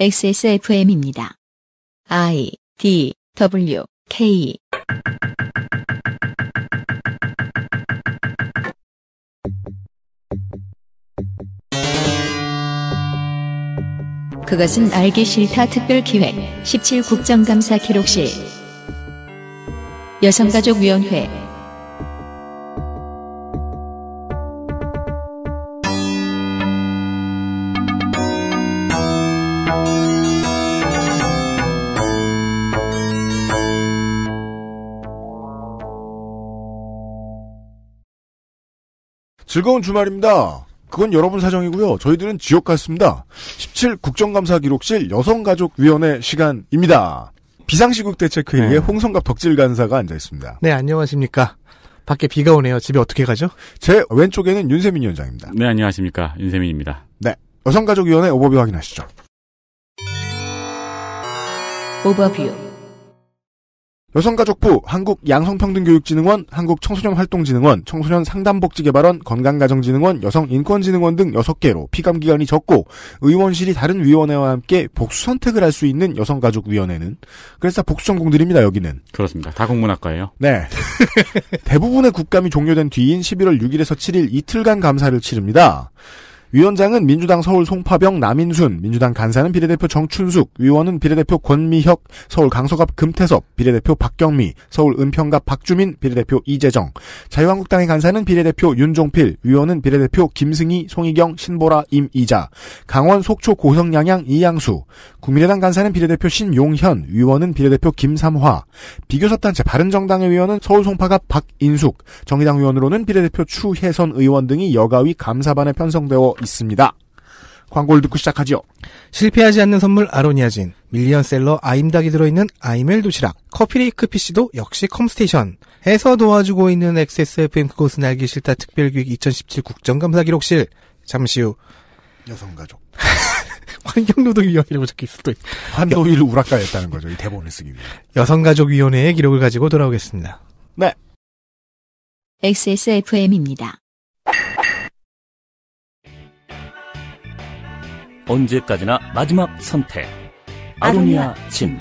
XSFM입니다. I D W K 그것은 알기 싫다 특별 기획 17 국정감사 기록실 여성가족위원회 즐거운 주말입니다. 그건 여러분 사정이고요. 저희들은 지옥 같습니다. 17 국정감사 기록실 여성가족위원회 시간입니다. 비상시국 대책회의에 네. 홍성갑 덕질 간사가 앉아 있습니다. 네, 안녕하십니까. 밖에 비가 오네요. 집에 어떻게 가죠? 제 왼쪽에는 윤세민 위원장입니다. 네, 안녕하십니까. 윤세민입니다. 네. 여성가족위원회 오버뷰 확인하시죠. 오버뷰. 여성가족부, 한국양성평등교육진흥원, 한국청소년활동진흥원, 청소년상담복지개발원, 건강가정진흥원, 여성인권진흥원 등 6개로 피감기간이 적고 의원실이 다른 위원회와 함께 복수선택을 할 수 있는 여성가족위원회는 그래서 복수전공들입니다, 여기는. 그렇습니다. 다 국문학과예요. 네. 대부분의 국감이 종료된 뒤인 11월 6일에서 7일 이틀간 감사를 치릅니다. 위원장은 민주당 서울 송파병 남인순, 민주당 간사는 비례대표 정춘숙, 의원은 비례대표 권미혁, 서울 강서갑 금태섭, 비례대표 박경미, 서울 은평갑 박주민, 비례대표 이재정, 자유한국당의 간사는 비례대표 윤종필, 의원은 비례대표 김승희, 송희경, 신보라, 임이자, 강원 속초 고성 양양 이양수, 국민의당 간사는 비례대표 신용현, 의원은 비례대표 김삼화, 비교섭단체 바른정당의 의원은 서울 송파갑 박인숙, 정의당 의원으로는 비례대표 추혜선 의원 등이 여가위 감사반에 편성되어 있습니다. 광고를 듣고 시작하지 실패하지 않는 선물 아로니아진, 밀리언셀러 아임닭이 들어있는 아이멜 도시락, 커피레이크 PC도 역시 컴스테이션에서 도와주고 있는 XSFM 그곳은 알기 싫다 특별기획 2017 국정감사 기록실, 잠시 후 여성가족. 환경노동위원회라고 적혀있을 때. 환도일 우락가였다는 거죠. 이 대본을 쓰기 위해. 여성가족위원회의 기록을 가지고 돌아오겠습니다. 네. XSFM입니다. 언제까지나 마지막 선택. 아로니아 진.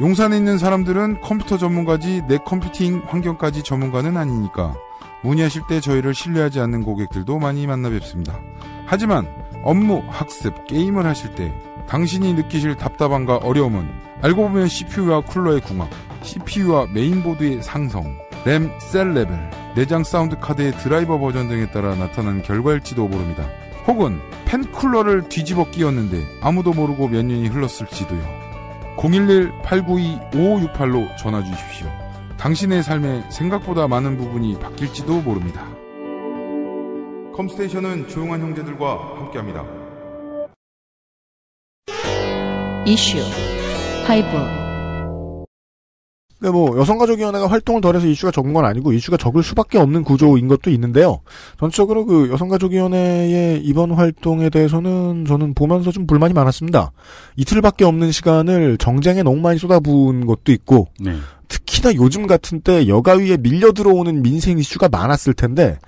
용산에 있는 사람들은 컴퓨터 전문가지 내 컴퓨팅 환경까지 전문가는 아니니까 문의하실 때 저희를 신뢰하지 않는 고객들도 많이 만나 뵙습니다. 하지만 업무, 학습, 게임을 하실 때 당신이 느끼실 답답함과 어려움은 알고 보면 CPU와 쿨러의 궁합, CPU와 메인보드의 상성, 램, 셀 레벨, 내장 사운드 카드의 드라이버 버전 등에 따라 나타난 결과일지도 모릅니다. 혹은 펜쿨러를 뒤집어 끼웠는데 아무도 모르고 몇 년이 흘렀을지도요. 011-892-5568로 전화 주십시오. 당신의 삶에 생각보다 많은 부분이 바뀔지도 모릅니다. 컴스테이션은 조용한 형제들과 함께합니다. 이슈 파이브 근뭐 네, 여성가족위원회가 활동을 덜해서 이슈가 적은 건 아니고 이슈가 적을 수밖에 없는 구조인 것도 있는데요. 전적으로 그 여성가족위원회의 이번 활동에 대해서는 저는 보면서 좀 불만이 많았습니다. 이틀밖에 없는 시간을 정쟁에 너무 많이 쏟아부은 것도 있고 네. 특히나 요즘 같은 때 여가위에 밀려 들어오는 민생 이슈가 많았을 텐데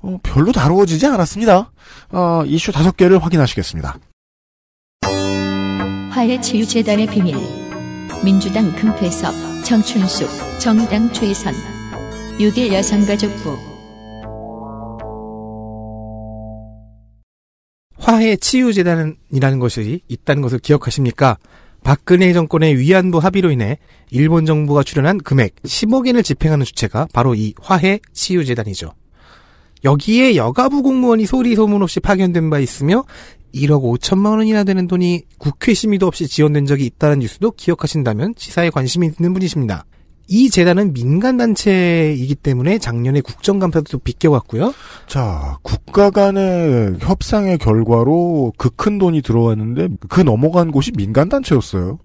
어, 별로 다루어지지 않았습니다. 어, 이슈 다섯 개를 확인하시겠습니다. 화해치유재단의 비밀 민주당 금패섭 청춘숙, 정의당 최선, 6일 여성가족부 화해 치유재단이라는 것이 있다는 것을 기억하십니까? 박근혜 정권의 위안부 합의로 인해 일본 정부가 출연한 금액 10억 엔을 집행하는 주체가 바로 이 화해 치유재단이죠. 여기에 여가부 공무원이 소리 소문 없이 파견된 바 있으며 1억 5천만 원이나 되는 돈이 국회 심의도 없이 지원된 적이 있다는 뉴스도 기억하신다면 지사에 관심이 있는 분이십니다. 이 재단은 민간단체이기 때문에 작년에 국정감사도 빗겨갔고요 자, 국가 간의 협상의 결과로 그 큰 돈이 들어왔는데 그 넘어간 곳이 민간단체였어요.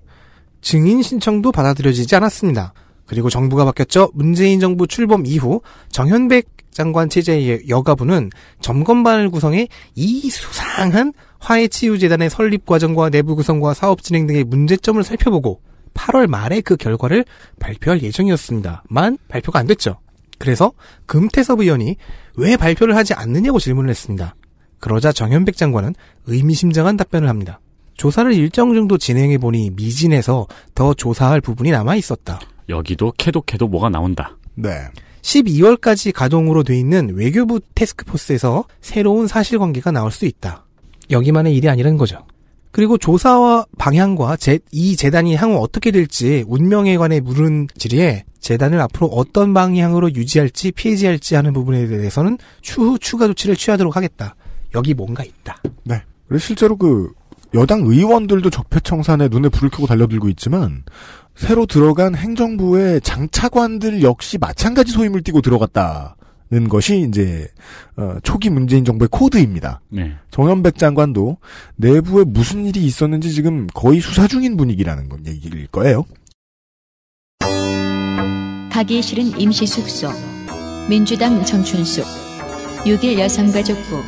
증인 신청도 받아들여지지 않았습니다. 그리고 정부가 바뀌었죠. 문재인 정부 출범 이후 정현백 장관 체제의 여가부는 점검반을 구성해 이 수상한 화해치유재단의 설립 과정과 내부 구성과 사업 진행 등의 문제점을 살펴보고 8월 말에 그 결과를 발표할 예정이었습니다.만 발표가 안 됐죠. 그래서 금태섭 의원이 왜 발표를 하지 않느냐고 질문을 했습니다. 그러자 정현백 장관은 의미심장한 답변을 합니다. 조사를 일정 정도 진행해 보니 미진해서 더 조사할 부분이 남아 있었다. 여기도 캐도 캐도 뭐가 나온다. 네. 12월까지 가동으로 돼 있는 외교부 테스크포스에서 새로운 사실관계가 나올 수 있다. 여기만의 일이 아니라는 거죠. 그리고 조사와 방향과 제, 이 재단이 향후 어떻게 될지 운명에 관해 물은 질의에 재단을 앞으로 어떤 방향으로 유지할지 폐지할지 하는 부분에 대해서는 추후 추가 조치를 취하도록 하겠다. 여기 뭔가 있다. 네. 그리고 실제로 그 여당 의원들도 적폐청산에 눈에 불을 켜고 달려들고 있지만 새로 들어간 행정부의 장차관들 역시 마찬가지 소임을 띠고 들어갔다. 는 것이 이제 어, 초기 문재인 정부의 코드입니다. 네. 정현백 장관도 내부에 무슨 일이 있었는지 지금 거의 수사 중인 분위기라는 건 얘기일 거예요. 가기 싫은 임시 숙소 민주당 정춘숙 6일 여성가족부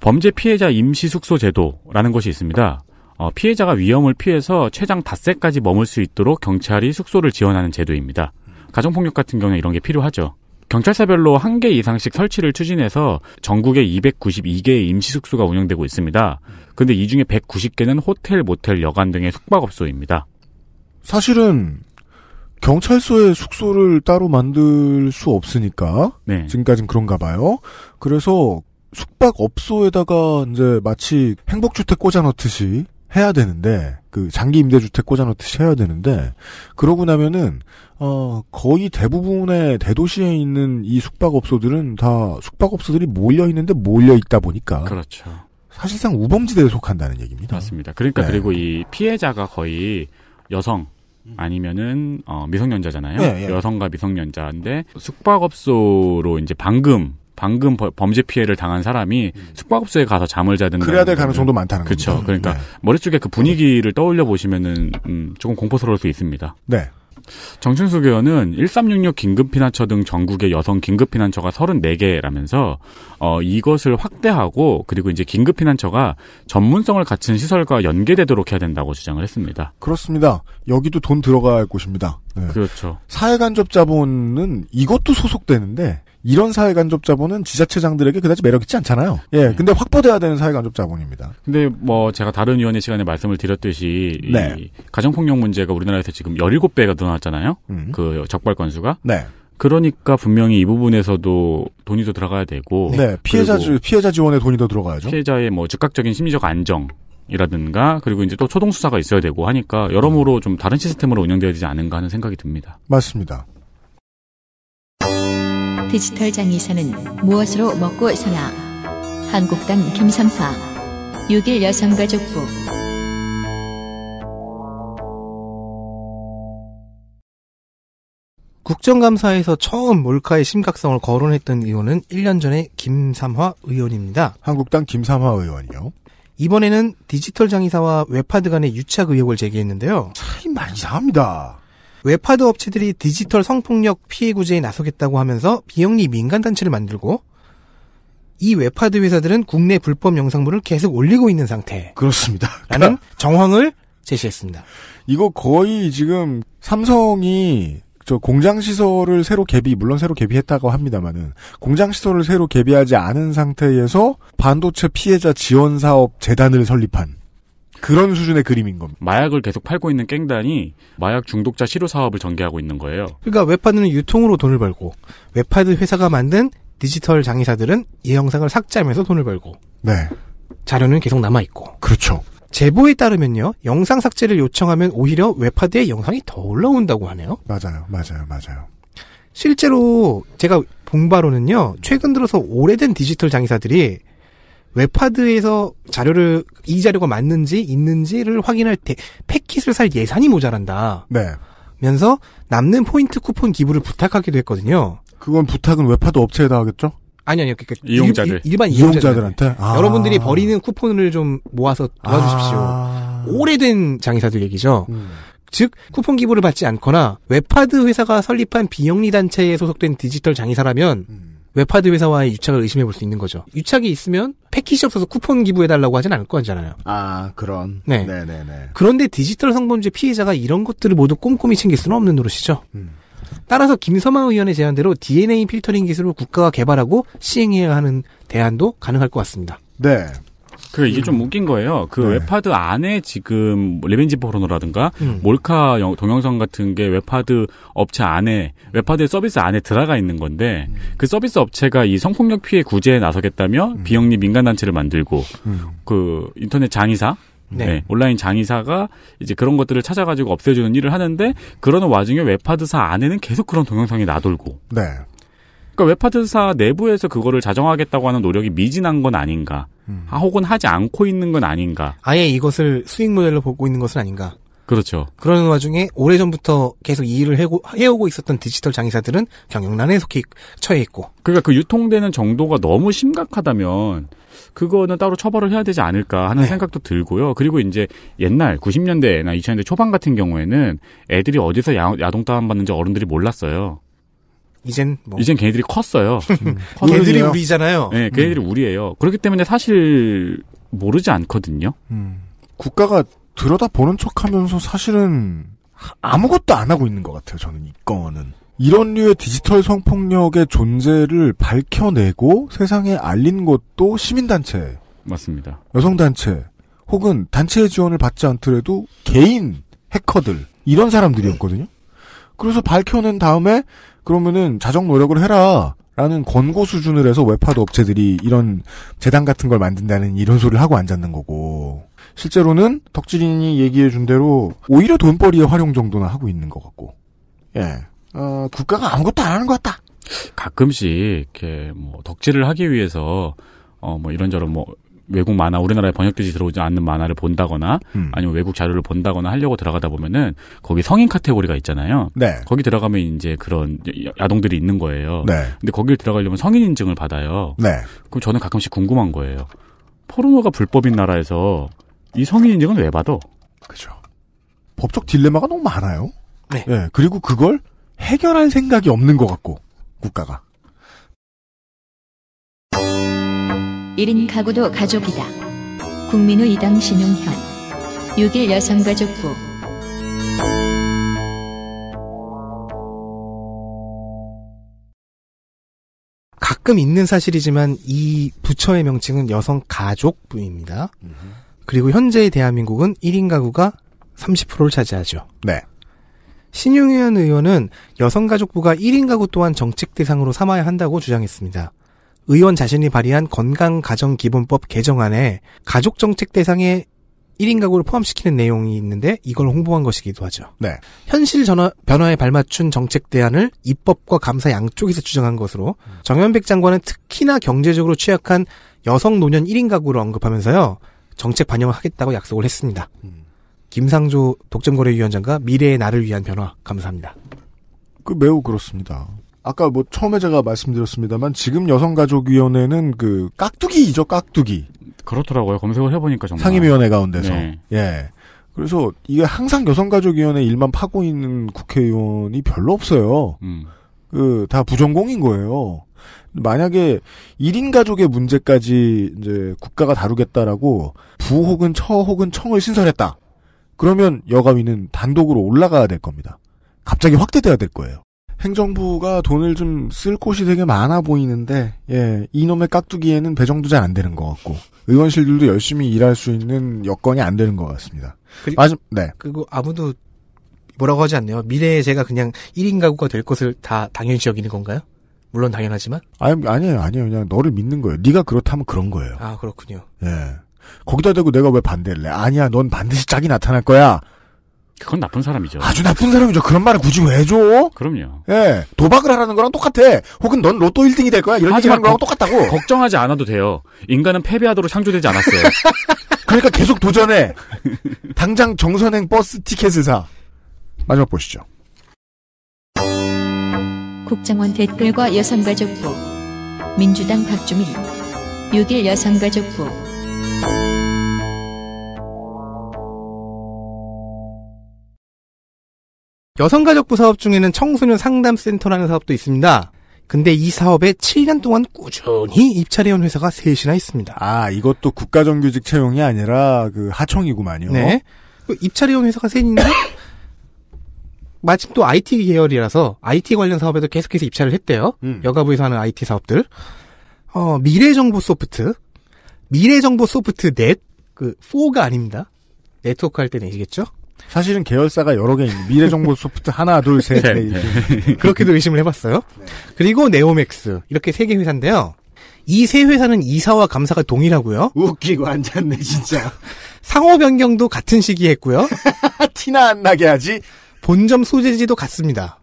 범죄 피해자 임시 숙소 제도라는 것이 있습니다. 어, 피해자가 위험을 피해서 최장 닷새까지 머물 수 있도록 경찰이 숙소를 지원하는 제도입니다. 가정폭력 같은 경우는 이런 게 필요하죠. 경찰서별로 한 개 이상씩 설치를 추진해서 전국에 292개의 임시숙소가 운영되고 있습니다. 근데 이 중에 190개는 호텔, 모텔, 여관 등의 숙박업소입니다. 사실은 경찰서에 숙소를 따로 만들 수 없으니까 네. 지금까지는 그런가 봐요. 그래서 숙박업소에다가 이제 마치 행복주택 꽂아놓듯이 해야 되는데 그 장기 임대주택 꽂아놓듯이 해야 되는데 그러고 나면은 어 거의 대부분의 대도시에 있는 이 숙박업소들은 다 숙박업소들이 몰려 있는데 몰려 있다 보니까 그렇죠. 사실상 우범지대에 속한다는 얘기입니다. 맞습니다. 그러니까 네. 그리고 이 피해자가 거의 여성 음. 아니면은 어, 미성년자잖아요. 네, 네. 여성과 미성년자인데 숙박업소로 이제 방금 방금 범죄 피해를 당한 사람이 음. 숙박업소에 가서 잠을 자든 그래야 될 가능성도 많다는 그쵸. 죠 그러니까 네. 머릿속에 그 분위기를 떠올려 보시면은 음, 조금 공포스러울 수 있습니다. 네. 정춘수 의원은 1366 긴급피난처 등 전국의 여성 긴급피난처가 34개라면서 어, 이것을 확대하고 그리고 이제 긴급피난처가 전문성을 갖춘 시설과 연계되도록 해야 된다고 주장을 했습니다. 그렇습니다. 여기도 돈 들어갈 곳입니다. 네. 그렇죠. 사회간접 자본은 이것도 소속되는데 이런 사회 간접 자본은 지자체장들에게 그다지 매력 있지 않잖아요. 예, 예 근데 확보돼야 되는 사회 간접 자본입니다. 근데 뭐 제가 다른 위원회 시간에 말씀을 드렸듯이 네. 가정 폭력 문제가 우리나라에서 지금 17배가 늘어났잖아요. 음. 그 적발 건수가. 네. 그러니까 분명히 이 부분에서도 돈이 더 들어가야 되고 네, 네. 피해자 지, 피해자 지원에 돈이 더 들어가야죠. 피해자의 뭐 즉각적인 심리적 안정 이라든가 그리고 이제 또 초동 수사가 있어야 되고 하니까 여러모로 음. 좀 다른 시스템으로 운영되어야 되지 않은가 하는 생각이 듭니다. 맞습니다. 디지털 장의사는 무엇으로 먹고 사나? 한국당 김삼파 6일 여성가족부 국정감사에서 처음 몰카의 심각성을 거론했던 의원은 1년 전에 김삼화 의원입니다. 한국당 김삼화 의원이요. 이번에는 디지털 장의사와 웹하드 간의 유착 의혹을 제기했는데요. 참 많이 이상합니다. 웹하드 업체들이 디지털 성폭력 피해 구제에 나서겠다고 하면서 비영리 민간단체를 만들고 이 웹하드 회사들은 국내 불법 영상물을 계속 올리고 있는 상태. 그렇습니다. 라는 그러니까 정황을 제시했습니다. 이거 거의 지금 삼성이 저 공장 시설을 새로 개비 물론 새로 개비했다고 합니다만은 공장 시설을 새로 개비하지 않은 상태에서 반도체 피해자 지원 사업 재단을 설립한 그런 수준의 그림인 겁니다. 마약을 계속 팔고 있는 깽단이 마약 중독자 실효 사업을 전개하고 있는 거예요. 그러니까 웹하드는 유통으로 돈을 벌고 웹하드 회사가 만든 디지털 장의사들은 이 영상을 삭제하면서 돈을 벌고 네. 자료는 계속 남아 있고 그렇죠. 제보에 따르면요 영상 삭제를 요청하면 오히려 웹하드에 영상이 더 올라온다고 하네요. 맞아요, 맞아요, 맞아요. 실제로 제가 본 바로는요 최근 들어서 오래된 디지털 장의사들이 웹하드에서 자료를 이 자료가 맞는지 있는지를 확인할 때 패킷을 살 예산이 모자란다. 네. 면서 남는 포인트 쿠폰 기부를 부탁하기도 했거든요. 그건 부탁은 웹하드 업체에다 하겠죠? 아니 아니요. 그러니까 이용자들 일, 반 이용자들한테 아. 여러분들이 버리는 쿠폰을 좀 모아서 도와주십시오. 아. 오래된 장의사들 얘기죠. 음. 즉 쿠폰 기부를 받지 않거나 웹하드 회사가 설립한 비영리 단체에 소속된 디지털 장의사라면 음. 웹하드 회사와의 유착을 의심해 볼 수 있는 거죠. 유착이 있으면 패킷이 없어서 쿠폰 기부해달라고 하진 않을 거잖아요. 아, 그런. 네. 네네네. 그런데 디지털 성범죄 피해자가 이런 것들을 모두 꼼꼼히 챙길 수는 없는 노릇이죠. 음. 따라서 김서마 의원의 제안대로 DNA 필터링 기술을 국가가 개발하고 시행해야 하는 대안도 가능할 것 같습니다. 네. 그 이게 음. 좀 웃긴 거예요. 그 네. 웹하드 안에 지금 레벤지 뭐 포르노라든가 음. 몰카 영, 동영상 같은 게 웹하드 업체 안에 웹하드 서비스 안에 들어가 있는 건데 음. 그 서비스 업체가 이 성폭력 피해 구제에 나서겠다며 음. 비영리 민간 단체를 만들고 음. 그 인터넷 장의사 네. 네. 온라인 장의사가 이제 그런 것들을 찾아가지고 없애주는 일을 하는데 그러는 와중에 웹하드사 안에는 계속 그런 동영상이 나돌고. 네. 그러니까 웹하드사 내부에서 그거를 자정하겠다고 하는 노력이 미진한 건 아닌가, 음. 아, 혹은 하지 않고 있는 건 아닌가. 아예 이것을 수익 모델로 보고 있는 것은 아닌가. 그렇죠. 그러는 와중에 오래전부터 계속 이 일을 해고, 해오고 있었던 디지털 장의사들은 경영난에 속해 처해 있고. 그러니까 그 유통되는 정도가 너무 심각하다면 그거는 따로 처벌을 해야 되지 않을까 하는 네. 생각도 들고요. 그리고 이제 옛날 90년대나 2000년대 초반 같은 경우에는 애들이 어디서 야, 야동 다운받는지 어른들이 몰랐어요. 이젠 뭐. 이젠 걔들이 컸어요. 음. 음. 걔들이 우리잖아요. 네, 걔들이 음. 우리예요. 그렇기 때문에 사실 모르지 않거든요. 음. 국가가 들여다보는 척하면서 사실은 아무것도 안 하고 있는 것 같아요. 저는 이 건은. 이런 류의 디지털 성폭력의 존재를 밝혀내고 세상에 알린 것도 시민단체. 맞습니다. 여성단체. 혹은 단체의 지원을 받지 않더라도 개인 해커들. 이런 사람들이었거든요. 그래서 밝혀낸 다음에 그러면은 자정 노력을 해라. 라는 권고 수준을 해서 웹하드 업체들이 이런 재단 같은 걸 만든다는 이런 소리를 하고 앉았는 거고 실제로는 덕질인이 얘기해 준 대로 오히려 돈벌이의 활용 정도나 하고 있는 것 같고 예 어, 국가가 아무것도 안 하는 것 같다 가끔씩 이렇게 뭐 덕질을 하기 위해서 어 뭐 이런저런 뭐 외국 만화 우리나라에 번역되지 들어오지 않는 만화를 본다거나 음. 아니면 외국 자료를 본다거나 하려고 들어가다 보면은 거기 성인 카테고리가 있잖아요. 네. 거기 들어가면 이제 그런 야동들이 있는 거예요. 네. 근데 거길 들어가려면 성인 인증을 받아요. 네. 그럼 저는 가끔씩 궁금한 거예요. 포르노가 불법인 나라에서 이 성인 인증은 왜 받아? 그죠. 법적 딜레마가 너무 많아요. 네. 네. 그리고 그걸 해결할 생각이 없는 것 같고 국가가. 1인 가구도 가족이다. 국민의 이당 신용현 6일 여성가족부 가끔 있는 사실이지만 이 부처의 명칭은 여성가족부입니다. 그리고 현재의 대한민국은 1인 가구가 30%를 차지하죠. 네. 신용현 의원은 여성가족부가 1인 가구 또한 정책 대상으로 삼아야 한다고 주장했습니다. 의원 자신이 발의한 건강가정기본법 개정안에 가족정책 대상에 1인 가구를 포함시키는 내용이 있는데 이걸 홍보한 것이기도 하죠. 네. 현실 전화, 변화에 발맞춘 정책 대안을 입법과 감사 양쪽에서 주장한 것으로 음. 정현백 장관은 특히나 경제적으로 취약한 여성 노년 1인 가구를 언급하면서요. 정책 반영을 하겠다고 약속을 했습니다. 음. 김상조 독점거래위원장과 미래의 나를 위한 변화 감사합니다. 그 매우 그렇습니다. 아까 뭐 처음에 제가 말씀드렸습니다만 지금 여성가족위원회는 그 깍두기이죠 깍두기. 그렇더라고요. 검색을 해보니까 정말. 상임위원회 가운데서. 네. 예. 그래서 이게 항상 여성가족위원회 일만 파고 있는 국회의원이 별로 없어요. 음. 그다 부전공인 거예요. 만약에 1인 가족의 문제까지 이제 국가가 다루겠다라고 부 혹은 처 혹은 청을 신설했다. 그러면 여가위는 단독으로 올라가야 될 겁니다. 갑자기 확대돼야 될 거예요. 행정부가 돈을 좀 쓸 곳이 되게 많아 보이는데 예, 이놈의 깍두기에는 배정도 잘 안 되는 것 같고 의원실들도 열심히 일할 수 있는 여건이 안 되는 것 같습니다. 그리고, 마지, 네. 그리고 아무도 뭐라고 하지 않네요. 미래에 제가 그냥 1인 가구가 될 것을 다 당연시 여기는 건가요? 물론 당연하지만. 아니, 아니에요, 아니에요. 그냥 너를 믿는 거예요. 네가 그렇다면 그런 거예요. 아, 그렇군요. 예. 거기다 대고 내가 왜 반대를 해? 아니야, 넌 반드시 짝이 나타날 거야. 그건 나쁜 사람이죠. 아주 나쁜 사람이죠. 그런 말을 굳이 왜 줘? 그럼요. 예. 도박을 하라는 거랑 똑같아. 혹은 넌 로또 1등이 될 거야. 이런 얘기 하는 거랑 똑같다고. 걱정하지 않아도 돼요. 인간은 패배하도록 창조되지 않았어요. 그러니까 계속 도전해. 당장 정선행 버스 티켓을 사. 마지막 보시죠. 국정원 댓글과 여성가족부 민주당 박주민 6일 여성가족부 여성가족부 사업 중에는 청소년 상담센터라는 사업도 있습니다. 근데 이 사업에 7년 동안 꾸준히 입찰해온 회사가 셋이나 있습니다. 아, 이것도 국가정규직 채용이 아니라 그 하청이구만요. 네. 그 입찰해온 회사가 셋인데, 마침 또 IT 계열이라서 IT 관련 사업에도 계속해서 입찰을 했대요. 음. 여가부에서 하는 IT 사업들. 어, 미래정보 소프트. 미래정보 소프트 넷. 그, 4가 아닙니다. 네트워크 할때내이겠죠 사실은 계열사가 여러 개 있는 미래정보 소프트 하나, 둘, 셋, 네, 넷. 네. 그렇게도 의심을 해봤어요. 네. 그리고 네오맥스 이렇게 세 개 회사인데요. 이 세 회사는 이사와 감사가 동일하고요. 웃기고 앉았네 진짜. 상호 변경도 같은 시기 했고요. 티나 안 나게 하지. 본점 소재지도 같습니다.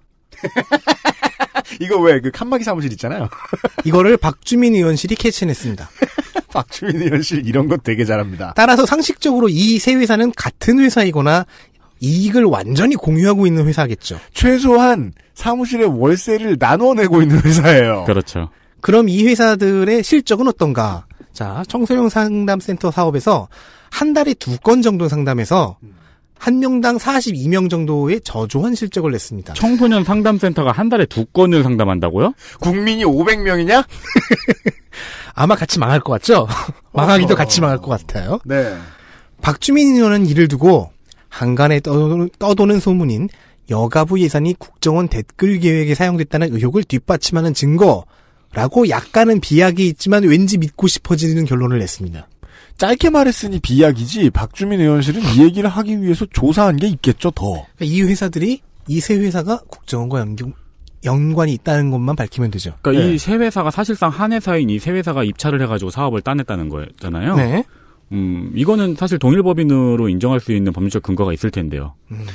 이거 왜 그 칸막이 사무실 있잖아요. 이거를 박주민 의원실이 캐치냈습니다 박주민 의원실 이런 것 되게 잘합니다. 따라서 상식적으로 이 세 회사는 같은 회사이거나 이익을 완전히 공유하고 있는 회사겠죠. 최소한 사무실의 월세를 나눠내고 있는 회사예요. 그렇죠. 그럼 이 회사들의 실적은 어떤가? 자, 청소용 상담센터 사업에서 한 달에 두 건 정도 상담해서 음. 한 명당 42명 정도의 저조한 실적을 냈습니다. 청소년 상담센터가 한 달에 두 건을 상담한다고요? 국민이 500명이냐? 아마 같이 망할 것 같죠? 망하기도 어. 같이 망할 것 같아요. 네. 박주민 의원은 이를 두고 한간에 떠도는, 떠도는 소문인 여가부 예산이 국정원 댓글 계획에 사용됐다는 의혹을 뒷받침하는 증거라고 약간은 비약이 있지만 왠지 믿고 싶어지는 결론을 냈습니다. 짧게 말했으니 비약이지 박주민 의원실은 이 얘기를 하기 위해서 조사한 게 있겠죠 더. 그러니까 이 회사들이 이 세 회사가 국정원과 연결, 연관이 있다는 것만 밝히면 되죠. 그러니까 네. 이세 회사가 사실상 한 회사인 이 세 회사가 입찰을 해가지고 사업을 따냈다는 거잖아요. 네. 음, 이거는 사실 동일법인으로 인정할 수 있는 법률적 근거가 있을 텐데요. 음.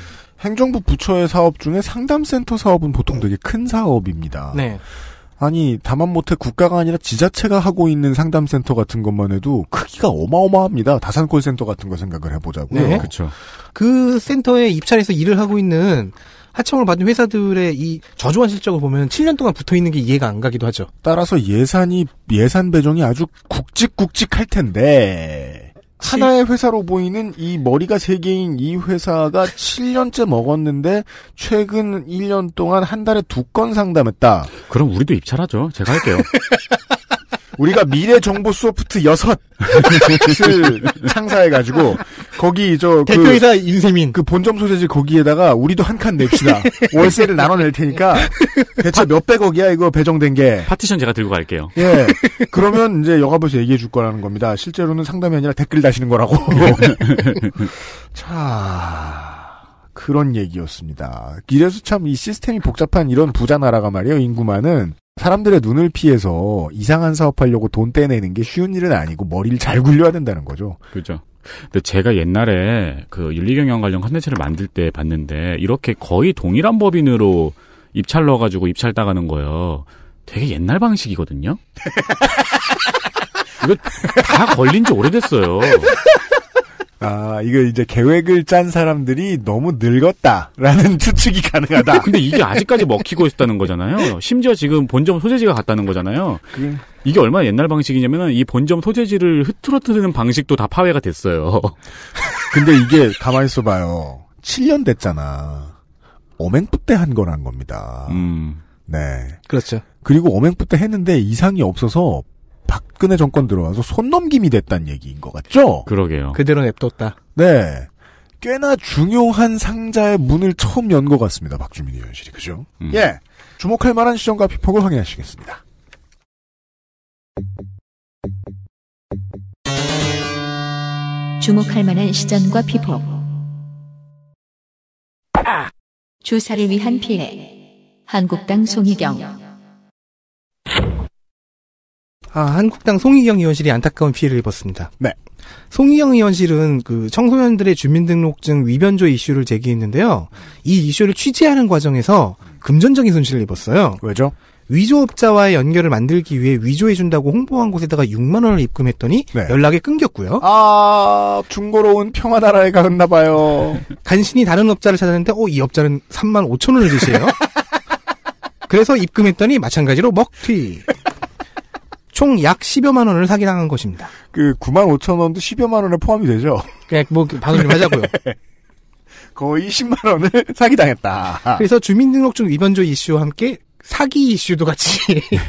행정부 부처의 사업 중에 상담센터 사업은 보통 되게 큰 사업입니다. 네. 아니 다만 못해 국가가 아니라 지자체가 하고 있는 상담센터 같은 것만 해도 크기가 어마어마합니다. 다산콜센터 같은 거 생각을 해보자고요. 네. 그렇죠. 그 센터에 입찰해서 일을 하고 있는 하청을 받은 회사들의 이 저조한 실적을 보면 7년 동안 붙어 있는 게 이해가 안 가기도 하죠. 따라서 예산이 예산 배정이 아주 굵직굵직할 텐데 하나의 회사로 보이는 이 머리가 세 개인 이 회사가 7년째 먹었는데 최근 1년 동안 한 달에 두 건 상담했다. 그럼 우리도 입찰하죠. 제가 할게요. 우리가 미래 정보 소프트 6을 창사해가지고 거기 저 그 대표이사 그, 인세민 그 본점 소재지 거기에다가 우리도 한 칸 냅시다. 월세를 나눠낼 테니까 대체 몇 백억이야 이거 배정된 게. 파티션 제가 들고 갈게요. 예. 그러면 이제 영화부에서 얘기해 줄 거라는 겁니다. 실제로는 상담이 아니라 댓글 다시는 거라고. 자. 그런 얘기였습니다. 이래서 참 이 시스템이 복잡한 이런 부자 나라가 말이에요, 인구만은. 사람들의 눈을 피해서 이상한 사업하려고 돈 떼내는 게 쉬운 일은 아니고 머리를 잘 굴려야 된다는 거죠. 그죠. 근데 제가 옛날에 그 윤리경영 관련 컨텐츠를 만들 때 봤는데 이렇게 거의 동일한 법인으로 입찰 넣어가지고 입찰 따가는 거예요. 되게 옛날 방식이거든요. 이거 다 걸린 지 오래됐어요. 아, 이게 이제 계획을 짠 사람들이 너무 늙었다라는 추측이 가능하다. 근데 이게 아직까지 먹히고 있다는 거잖아요. 심지어 지금 본점 소재지가 같다는 거잖아요. 그... 이게 얼마나 옛날 방식이냐면 이 본점 소재지를 흐트러뜨리는 방식도 다 파회가 됐어요. 근데 이게 가만히 있어봐요. 7년 됐잖아. 어맹부 때한 거란 겁니다. 음. 네. 그렇죠. 그리고 어맹부 때 했는데 이상이 없어서 박근혜 정권 들어와서 손넘김이 됐단 얘기인 것 같죠? 그러게요. 그대로 냅뒀다. 네. 꽤나 중요한 상자의 문을 처음 연 것 같습니다. 박주민 의원실이. 그죠? 음. 예. 주목할 만한 시점과 비폭을 확인하시겠습니다. 주목할 만한 시전과 피폭 아! 주사를 위한 피해 한국당 송희경 아, 한국당 송희경 의원실이 안타까운 피해를 입었습니다. 네. 송희경 의원실은 그 청소년들의 주민등록증 위변조 이슈를 제기했는데요. 이 이슈를 취재하는 과정에서 금전적인 손실을 입었어요. 왜죠? 위조업자와의 연결을 만들기 위해 위조해준다고 홍보한 곳에다가 6만 원을 입금했더니 네. 연락이 끊겼고요. 아 중고로운 평화나라에 갔나 봐요. 간신히 다른 업자를 찾았는데 어이 업자는 3만 5천 원을 주세요 그래서 입금했더니 마찬가지로 먹튀. 총약 10여만 원을 사기당한 것입니다. 그 9만 5천 원도 10여만 원에 포함이 되죠. 그냥 네, 뭐 방송 좀 하자고요. 거의 10만 원을 사기당했다. 그래서 주민등록증 위반조 이슈와 함께 사기 이슈도 같이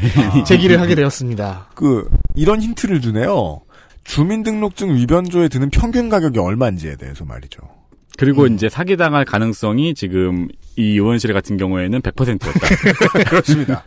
제기를 하게 되었습니다. 그 이런 힌트를 주네요. 주민등록증 위변조에 드는 평균 가격이 얼마인지에 대해서 말이죠. 그리고 음. 이제 사기당할 가능성이 지금 이 의원실 같은 경우에는 100%였다. 그렇습니다.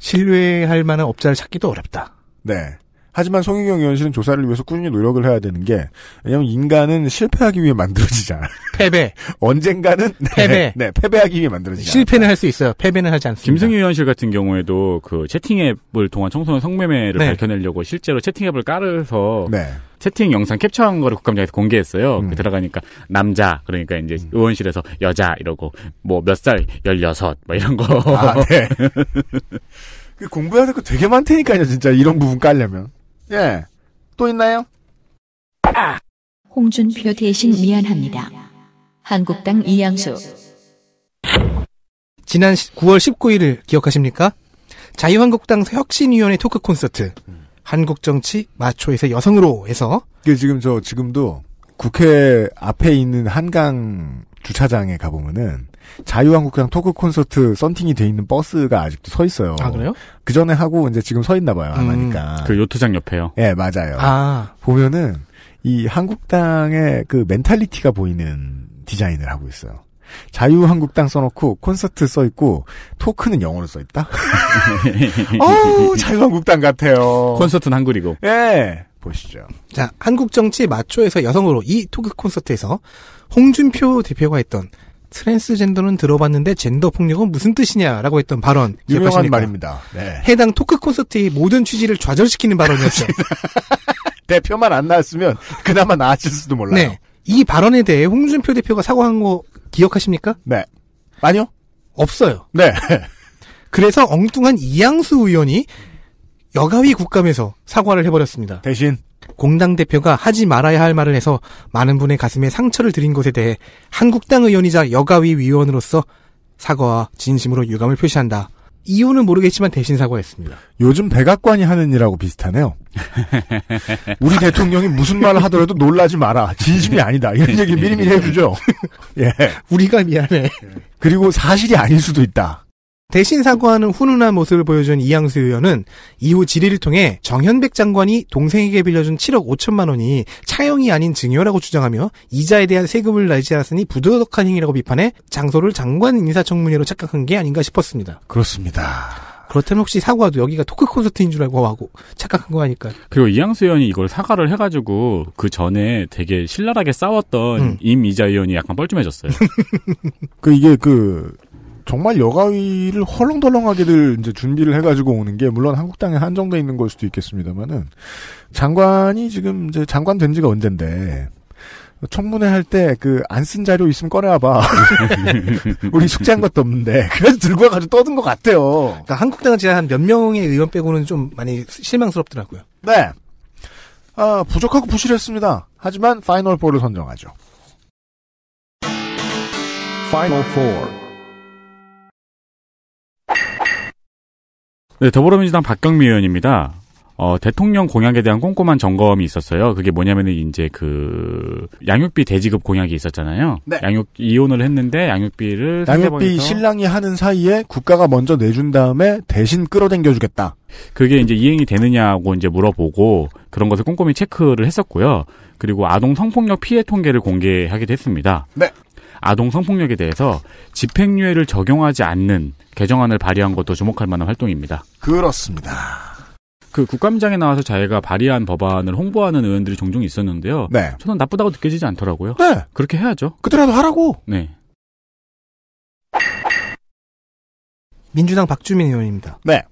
신뢰할 만한 업자를 찾기도 어렵다. 네. 하지만 송혜경 의원실은 조사를 위해서 꾸준히 노력을 해야 되는 게 왜냐하면 인간은 실패하기 위해 만들어지지 않아. 패배. 언젠가는 네, 패배. 네, 패배하기 위해 만들어지지. 실패는 할 수 있어요. 패배는 하지 않습니다. 김승희 의원실 같은 경우에도 그 채팅앱을 통한 청소년 성매매를 네. 밝혀내려고 실제로 채팅앱을 깔아서 네. 채팅 영상 캡처한 거를 국감장에서 공개했어요. 음. 그 들어가니까 남자 그러니까 이제 음. 의원실에서 여자 이러고 뭐 몇 살 열여섯 뭐 이런 거. 아, 네. 그 공부해야 될 거 되게 많다니까요, 진짜 이런 부분 깔려면. 예. 또 있나요? 홍준표 대신 미안합니다. 한국당 이양수. 지난 9월 19일을 기억하십니까? 자유한국당 혁신위원회 토크 콘서트. 한국 정치 마초에서 여성으로 해서. 이게 지금 저, 지금도 국회 앞에 있는 한강 주차장에 가보면은 자유한국당 토크 콘서트 썬팅이 돼 있는 버스가 아직도 서 있어요. 아 그래요? 그 전에 하고 이제 지금 서 있나 봐요. 안 음, 니까그 요트장 옆에요. 예, 네, 맞아요. 아 보면은 이 한국당의 그 멘탈리티가 보이는 디자인을 하고 있어요. 자유한국당 써놓고 콘서트 써있고 토크는 영어로 써있다? 어우 자유한국당 같아요. 콘서트는 한글이고. 예. 보시죠. 자, 한국정치 마초에서 여성으로 이 토크 콘서트에서 홍준표 대표가 했던 트랜스젠더는 들어봤는데 젠더 폭력은 무슨 뜻이냐라고 했던 발언 유명한 말입니다. 네. 해당 토크 콘서트의 모든 취지를 좌절시키는 발언이었죠. 대표만 안 나왔으면 그나마 나았을 수도 몰라요. 네. 이 발언에 대해 홍준표 대표가 사과한 거 기억하십니까? 네. 아니요. 없어요. 네. 그래서 엉뚱한 이양수 의원이 여가위 국감에서 사과를 해버렸습니다. 대신 공당 대표가 하지 말아야 할 말을 해서 많은 분의 가슴에 상처를 드린 것에 대해 한국당 의원이자 여가위 위원으로서 사과와 진심으로 유감을 표시한다. 이유는 모르겠지만 대신 사과했습니다. 요즘 백악관이 하는 일하고 비슷하네요. 우리 대통령이 무슨 말을 하더라도 놀라지 마라. 진심이 아니다. 이런 얘기 미리미리 해주죠. 예. 우리가 미안해. 그리고 사실이 아닐 수도 있다. 대신 사과하는 훈훈한 모습을 보여준 이양수 의원은 이후 질의를 통해 정현백 장관이 동생에게 빌려준 7억 5천만 원이 차용이 아닌 증여라고 주장하며 이자에 대한 세금을 날지 않았으니 부도덕한 행위라고 비판해 장소를 장관 인사청문회로 착각한 게 아닌가 싶었습니다. 그렇습니다. 그렇다면 혹시 사과도 여기가 토크 콘서트인 줄 알고 하고 착각한 거 아닐까요? 그리고 이양수 의원이 이걸 사과를 해가지고 그 전에 되게 신랄하게 싸웠던 음. 임이자 의원이 약간 뻘쭘해졌어요. 그 이게 그 정말 여가위를 헐렁덜렁하게들 이제 준비를 해가지고 오는 게 물론 한국당에 한정돼 있는 걸 수도 있겠습니다만은 장관이 지금 이제 장관 된 지가 언젠데 청문회 할 때 그 안 쓴 자료 있으면 꺼내와봐. 우리 숙제한 것도 없는데 그래서 들고 와가지고 떠든 것 같아요. 그러니까 한국당은 제가 한 몇 명의 의원 빼고는 좀 많이 실망스럽더라고요. 네. 아, 부족하고 부실했습니다. 하지만 파이널 4를 선정하죠. 파이널 4. 네, 더불어민주당 박경미 의원입니다. 어, 대통령 공약에 대한 꼼꼼한 점검이 있었어요. 그게 뭐냐면은 이제 그 양육비 대지급 공약이 있었잖아요. 네. 양육 이혼을 했는데 양육비를 양육비 신랑이 하는 사이에 국가가 먼저 내준 다음에 대신 끌어당겨 주겠다. 그게 이제 이행이 되느냐고 이제 물어보고 그런 것을 꼼꼼히 체크를 했었고요. 그리고 아동 성폭력 피해 통계를 공개하기도 했습니다. 네. 아동 성폭력에 대해서 집행유예를 적용하지 않는 개정안을 발의한 것도 주목할 만한 활동입니다. 그렇습니다. 그 국감장에 나와서 자기가 발의한 법안을 홍보하는 의원들이 종종 있었는데요. 네. 저는 나쁘다고 느껴지지 않더라고요. 네. 그렇게 해야죠. 그때라도 하라고. 네. 민주당 박주민 의원입니다. 네.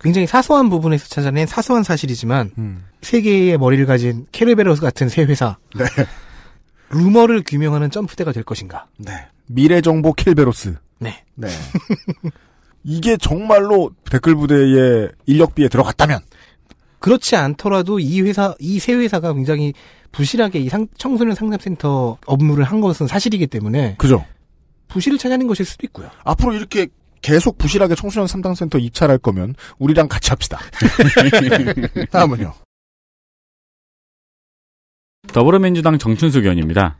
굉장히 사소한 부분에서 찾아낸 사소한 사실이지만 음. 세계의 머리를 가진 케르베로스 같은 새 회사 네. 루머를 규명하는 점프대가 될 것인가. 네. 미래정보 킬베로스. 네. 네. 이게 정말로 댓글 부대의 인력비에 들어갔다면 그렇지 않더라도 이 회사 이세 회사가 굉장히 부실하게 이 상, 청소년 상담센터 업무를 한 것은 사실이기 때문에 그죠 부실을 찾아낸 것일 수도 있고요. 앞으로 이렇게 계속 부실하게 청소년 상담센터 입찰할 거면 우리랑 같이 합시다. 다음은요. 더불어민주당 정춘수 의원입니다.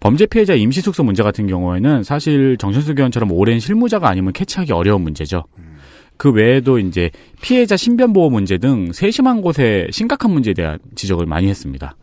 범죄 피해자 임시 숙소 문제 같은 경우에는 사실 정춘수 의원처럼 오랜 실무자가 아니면 캐치하기 어려운 문제죠. 그 외에도 이제 피해자 신변 보호 문제 등 세심한 곳에 심각한 문제에 대한 지적을 많이 했습니다.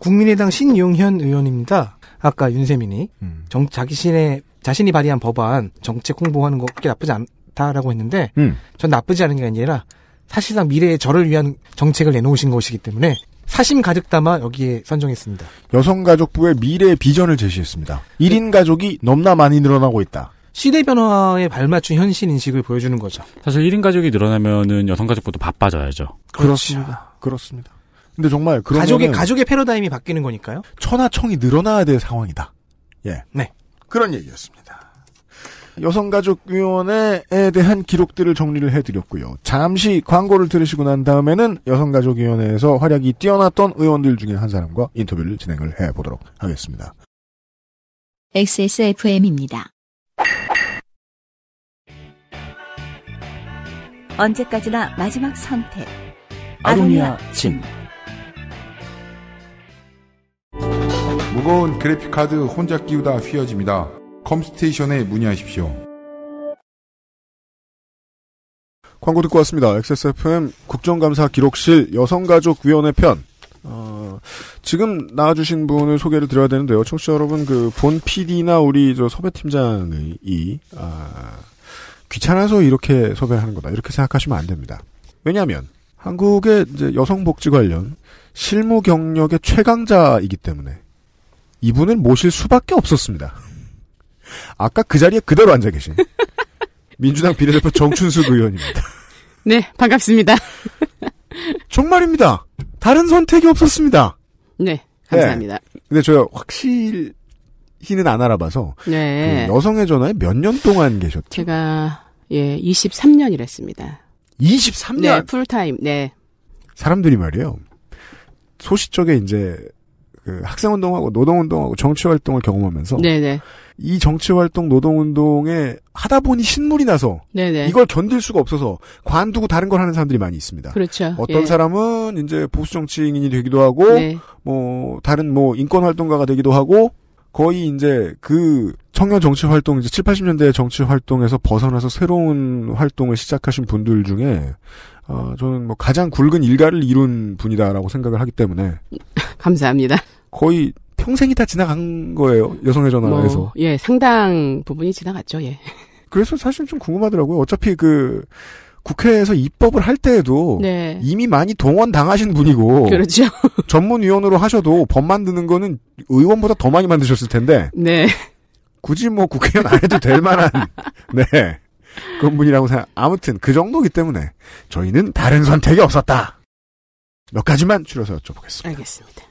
국민의당 신용현 의원입니다. 아까 윤세민이 음. 정, 자신의 자신이 발의한 법안 정책 홍보하는 거 그렇게 나쁘지 않다라고 했는데 음. 전 나쁘지 않은 게 아니라 사실상 미래의 저를 위한 정책을 내놓으신 것이기 때문에 사심 가득 담아 여기에 선정했습니다. 여성가족부의 미래 의 비전을 제시했습니다. 1인 가족이 넘나 많이 늘어나고 있다. 시대 변화에 발맞춘 현실 인식을 보여주는 거죠. 사실 1인 가족이 늘어나면은 여성가족부도 바빠져야죠. 그렇습니다. 그렇습니다. 근데 정말 그런 가족의 가족의 패러다임이 바뀌는 거니까요. 천하청이 늘어나야 될 상황이다. 예. 네. 그런 얘기였습니다. 여성가족위원회에 대한 기록들을 정리를 해드렸고요. 잠시 광고를 들으시고 난 다음에는 여성가족위원회에서 활약이 뛰어났던 의원들 중에 한 사람과 인터뷰를 진행을 해보도록 하겠습니다. XSFM입니다. 언제까지나 마지막 선택. 아로니아 진. 무거운 그래픽카드 혼자 끼우다 휘어집니다. 컴스테이션에 문의하십시오. 광고 듣고 왔습니다. XSFM 국정감사 기록실 여성가족위원회 편. 어, 지금 나와주신 분을 소개를 드려야 되는데요. 청취자 여러분, 그, 본 PD나 우리 저 섭외팀장이, 이, 아, 귀찮아서 이렇게 섭외하는 거다. 이렇게 생각하시면 안 됩니다. 왜냐면, 하 한국의 이제 여성복지 관련 실무 경력의 최강자이기 때문에 이분을 모실 수밖에 없었습니다. 아까 그 자리에 그대로 앉아 계신 민주당 비례대표 정춘숙 의원입니다. 네, 반갑습니다. 정말입니다. 다른 선택이 없었습니다. 네, 네. 감사합니다. 네, 근데 저 확실히는 안 알아봐서 네. 그 여성의 전화에 몇 년 동안 계셨죠? 제가 예, 23년 일했습니다. 23년? 네, 풀타임. 네. 사람들이 말이에요. 소시 적에 이제 그 학생운동하고 노동운동하고 정치활동을 경험하면서 네네. 네. 이 정치활동 노동운동에 하다 보니 신물이 나서 네네. 이걸 견딜 수가 없어서 관두고 다른 걸 하는 사람들이 많이 있습니다. 그렇죠. 어떤 예. 사람은 이제 보수 정치인이 되기도 하고 네. 뭐 다른 뭐 인권 활동가가 되기도 하고 거의 이제 그 청년 정치 활동 이제 7, 80년대 정치 활동에서 벗어나서 새로운 활동을 시작하신 분들 중에 어 저는 뭐 가장 굵은 일가를 이룬 분이다라고 생각을 하기 때문에 감사합니다. 거의 평생이 다 지나간 거예요. 여성의 전화에서. 뭐, 예, 상당 부분이 지나갔죠. 예. 그래서 사실 좀 궁금하더라고요. 어차피 그 국회에서 입법을 할 때에도 네. 이미 많이 동원 당하신 분이고 그렇죠. 전문위원으로 하셔도 법 만드는 거는 의원보다 더 많이 만드셨을 텐데. 네. 굳이 뭐 국회의원 안 해도 될 만한 네. 그런 분이라고 생각. 아무튼 그 정도기 때문에 저희는 다른 선택이 없었다. 몇 가지만 줄여서 여쭤보겠습니다. 알겠습니다.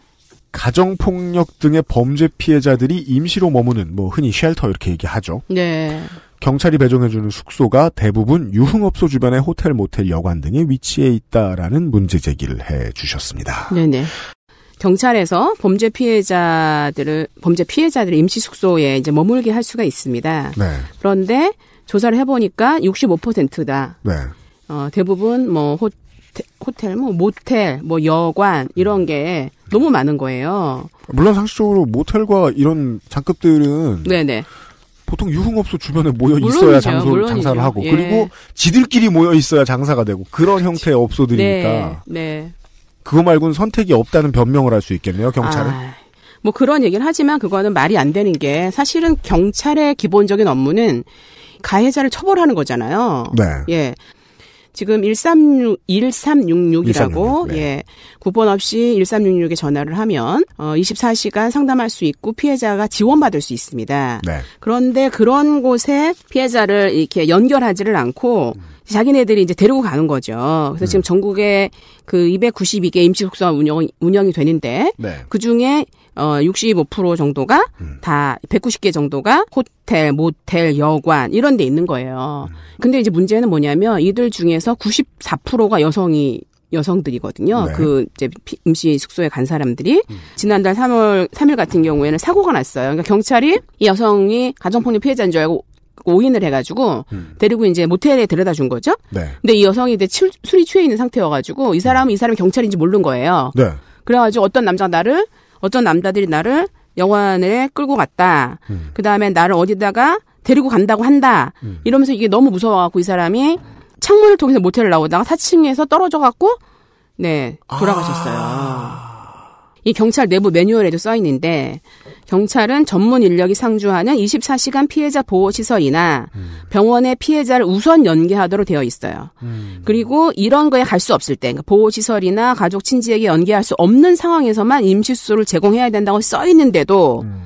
가정폭력 등의 범죄 피해자들이 임시로 머무는 뭐 흔히 쉘터 이렇게 얘기하죠. 네. 경찰이 배정해주는 숙소가 대부분 유흥업소 주변의 호텔, 모텔, 여관 등에위치해 있다라는 문제 제기를 해주셨습니다. 네네. 경찰에서 범죄 피해자들을 범죄 피해자들 임시 숙소에 이제 머물게 할 수가 있습니다. 네. 그런데 조사를 해보니까 65%다. 네. 어, 대부분 뭐 호, 호텔, 뭐 모텔, 뭐 여관 이런 게 너무 많은 거예요. 물론 상식적으로 모텔과 이런 장급들은 네네. 보통 유흥업소 주변에 모여 있어야 장소 장사를 하고 예. 그리고 지들끼리 모여 있어야 장사가 되고 그런 형태의 업소들이니까 네. 네. 그거 말고는 선택이 없다는 변명을 할 수 있겠네요 경찰은. 아, 뭐 그런 얘기를 하지만 그거는 말이 안 되는 게 사실은 경찰의 기본적인 업무는 가해자를 처벌하는 거잖아요. 네. 예. 지금 1366, 1366이라고, 네. 예. 구번 없이 1366에 전화를 하면, 어, 24시간 상담할 수 있고 피해자가 지원받을 수 있습니다. 네. 그런데 그런 곳에 피해자를 이렇게 연결하지를 않고, 음. 자기네들이 이제 데리고 가는 거죠. 그래서 음. 지금 전국에 그 292개 임시속사 운영, 운영이 되는데, 네. 그 중에 어65% 정도가 음. 다 190개 정도가 호텔, 모텔, 여관 이런 데 있는 거예요. 음. 근데 이제 문제는 뭐냐면 이들 중에서 94%가 여성이 여성들이거든요. 네. 그 이제 음식 숙소에 간 사람들이 음. 지난달 3월 3일 같은 경우에는 사고가 났어요. 그러니까 경찰이 이 여성이 가정폭력 피해자인 줄 알고 오인을 해가지고 음. 데리고 이제 모텔에 데려다 준 거죠. 네. 근데 이 여성이 이제 출, 술이 취해 있는 상태여가지고 이 사람은 이 사람이 경찰인지 모르는 거예요. 네. 그래가지고 어떤 남자 나를 어떤 남자들이 나를 영화관에 끌고 갔다. 음. 그 다음에 나를 어디다가 데리고 간다고 한다. 음. 이러면서 이게 너무 무서워갖고 이 사람이 창문을 통해서 모텔을 나오다가 4층에서 떨어져갖고 네 돌아가셨어요. 아. 이 경찰 내부 매뉴얼에도 써 있는데 경찰은 전문 인력이 상주하는 24시간 피해자 보호 시설이나 음. 병원에 피해자를 우선 연계하도록 되어 있어요. 음. 그리고 이런 거에 갈 수 없을 때 그러니까 보호 시설이나 가족 친지에게 연계할 수 없는 상황에서만 임시 수를 제공해야 된다고 써 있는데도 음.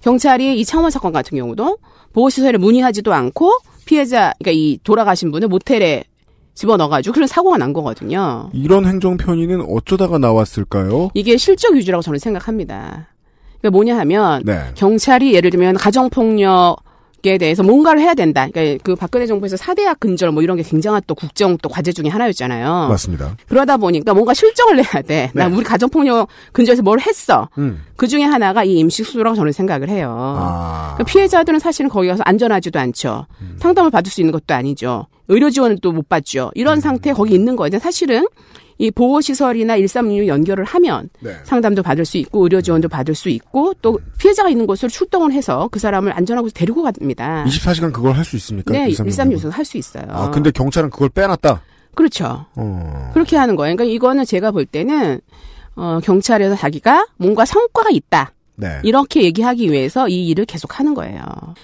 경찰이 이 창원 사건 같은 경우도 보호 시설에 문의하지도 않고 피해자 그러니까 이 돌아가신 분을 모텔에 집어넣어가지고 그런 사고가 난 거거든요. 이런 행정 편의는 어쩌다가 나왔을까요? 이게 실적 위주라고 저는 생각합니다. 그러니까 뭐냐 하면 네. 경찰이 예를 들면 가정폭력 에 대해서 뭔가를 해야 된다. 그러니까 그 박근혜 정부에서 사대학 근절 뭐 이런 게 굉장한 또 국정 또 과제 중에 하나였잖아요. 맞습니다. 그러다 보니까 뭔가 실정을 내야 돼. 네. 나 우리 가정폭력 근절에서 뭘 했어. 음. 그 중에 하나가 이 임식수라고 저는 생각을 해요. 아. 그 피해자들은 사실은 거기 가서 안전하지도 않죠. 음. 상담을 받을 수 있는 것도 아니죠. 의료 지원을 또 못 받죠. 이런 음. 상태에 거기 있는 거예요. 사실은 이 보호시설이나 1366 연결을 하면 네. 상담도 받을 수 있고 의료 지원도 받을 수 있고 또 피해자가 있는 곳을 출동을 해서 그 사람을 안전하고 데리고 갑니다. 24시간 그걸 할 수 있습니까? 네, 1366는 할수 있어요. 아, 근데 경찰은 그걸 빼놨다? 그렇죠. 어... 그렇게 하는 거예요. 그러니까 이거는 제가 볼 때는 어, 경찰에서 자기가 뭔가 성과가 있다. 네. 이렇게 얘기하기 위해서 이 일을 계속 하는 거예요.